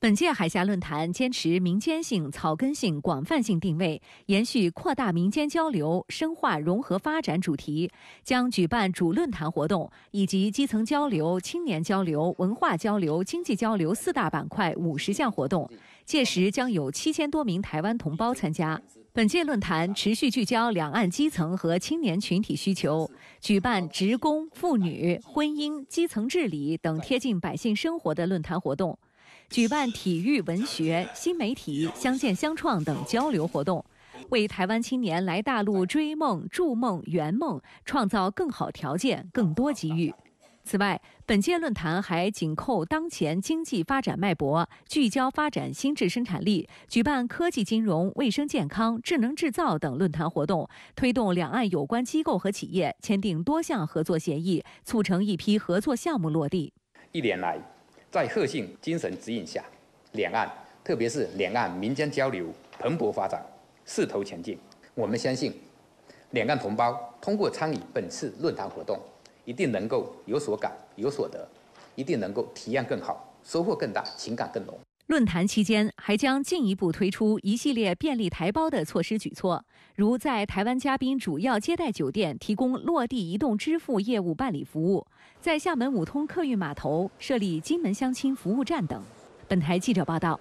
本届海峡论坛坚持民间性、草根性、广泛性定位，延续扩大民间交流、深化融合发展主题，将举办主论坛活动以及基层交流、青年交流、文化交流、经济交流四大板块五十项活动。届时将有七千多名台湾同胞参加。本届论坛持续聚焦两岸基层和青年群体需求，举办职工、妇女、婚姻、基层治理等贴近百姓生活的论坛活动。举办体育、文学、新媒体相见相创等交流活动，为台湾青年来大陆追梦、筑梦、圆梦创造更好条件、更多机遇。此外，本届论坛还紧扣当前经济发展脉搏，聚焦发展新智生产力，举办科技、金融、卫生健康、智能制造等论坛活动，推动两岸有关机构和企业签订多项合作协议，促成一批合作项目落地。一年来。在贺信精神指引下，两岸特别是两岸民间交流蓬勃发展，势头强劲。我们相信，两岸同胞通过参与本次论坛活动，一定能够有所感、有所得，一定能够体验更好、收获更大、情感更浓。论坛期间还将进一步推出一系列便利台胞的措施举措，如在台湾嘉宾主要接待酒店提供落地移动支付业务办理服务，在厦门五通客运码头设立金门相亲服务站等。本台记者报道。